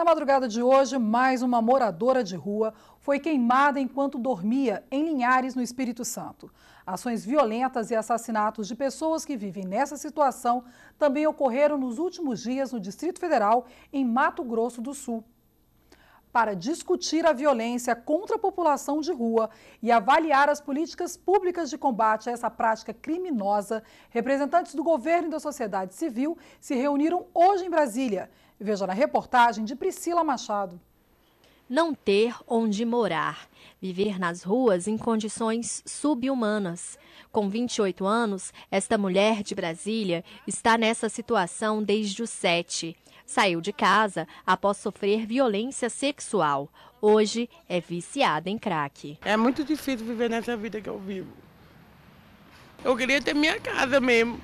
Na madrugada de hoje, mais uma moradora de rua foi queimada enquanto dormia em Linhares, no Espírito Santo. Ações violentas e assassinatos de pessoas que vivem nessa situação também ocorreram nos últimos dias no Distrito Federal, em Mato Grosso do Sul. Para discutir a violência contra a população de rua e avaliar as políticas públicas de combate a essa prática criminosa, representantes do governo e da sociedade civil se reuniram hoje em Brasília. Veja na reportagem de Priscila Machado. Não ter onde morar, viver nas ruas em condições subhumanas. Com 28 anos, esta mulher de Brasília está nessa situação desde os 7. Saiu de casa após sofrer violência sexual. Hoje é viciada em crack. É muito difícil viver nessa vida que eu vivo. Eu queria ter minha casa mesmo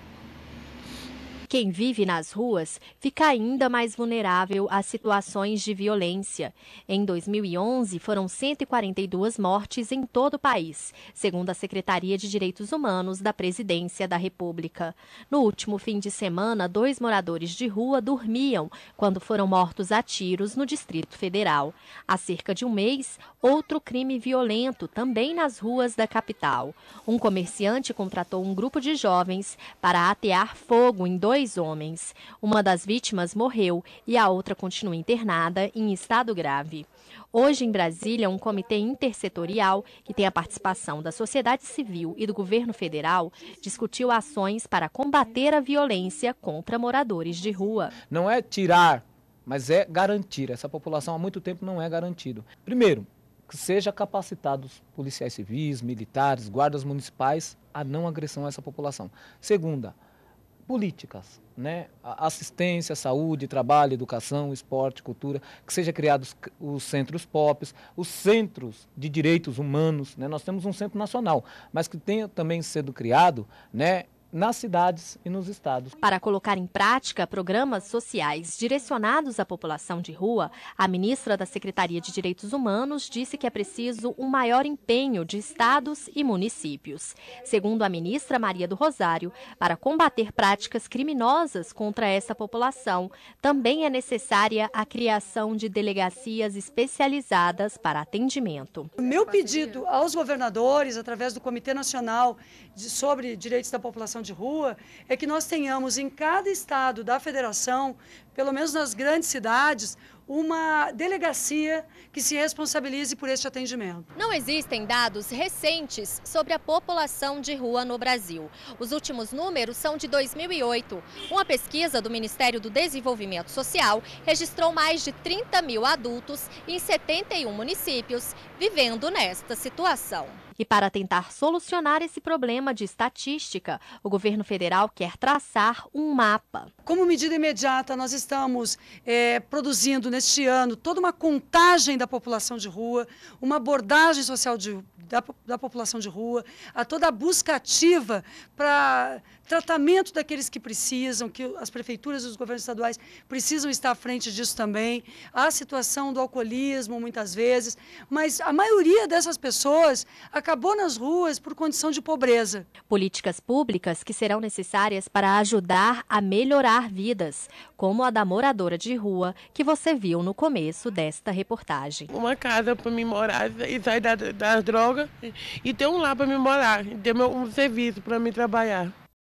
quem vive nas ruas fica ainda mais vulnerável a situações de violência. Em 2011, foram 142 mortes em todo o país, segundo a Secretaria de Direitos Humanos da Presidência da República. No último fim de semana, dois moradores de rua dormiam quando foram mortos a tiros no Distrito Federal. Há cerca de um mês, outro crime violento também nas ruas da capital. Um comerciante contratou um grupo de jovens para atear fogo em dois dois homens. Uma das vítimas morreu e a outra continua internada em estado grave. Hoje, em Brasília, um comitê intersetorial, que tem a participação da sociedade civil e do governo federal, discutiu ações para combater a violência contra moradores de rua. Não é tirar, mas é garantir. Essa população há muito tempo não é garantido. Primeiro, que seja capacitados policiais civis, militares, guardas municipais a não agressão a essa população. Segunda, políticas, né? assistência, saúde, trabalho, educação, esporte, cultura, que sejam criados os centros POPs, os centros de direitos humanos, né? nós temos um centro nacional, mas que tenha também sido criado né, nas cidades e nos estados. Para colocar em prática programas sociais direcionados à população de rua, a ministra da Secretaria de Direitos Humanos disse que é preciso um maior empenho de estados e municípios. Segundo a ministra Maria do Rosário, para combater práticas criminosas contra essa população, também é necessária a criação de delegacias especializadas para atendimento. Meu pedido aos governadores, através do Comitê Nacional sobre Direitos da População de rua é que nós tenhamos em cada estado da federação, pelo menos nas grandes cidades, uma delegacia que se responsabilize por este atendimento. Não existem dados recentes sobre a população de rua no Brasil. Os últimos números são de 2008. Uma pesquisa do Ministério do Desenvolvimento Social registrou mais de 30 mil adultos em 71 municípios vivendo nesta situação. E para tentar solucionar esse problema de estatística, o governo federal quer traçar um mapa. Como medida imediata, nós estamos é, produzindo neste ano toda uma contagem da população de rua, uma abordagem social de, da, da população de rua, a toda a busca ativa para tratamento daqueles que precisam, que as prefeituras e os governos estaduais precisam estar à frente disso também. Há a situação do alcoolismo, muitas vezes, mas a maioria dessas pessoas acabou nas ruas por condição de pobreza. Políticas públicas que serão necessárias para ajudar a melhorar vidas, como a da moradora de rua que você viu no começo desta reportagem. Uma casa para me morar e sair da, das drogas e ter um lá para me morar, ter um serviço para me trabalhar.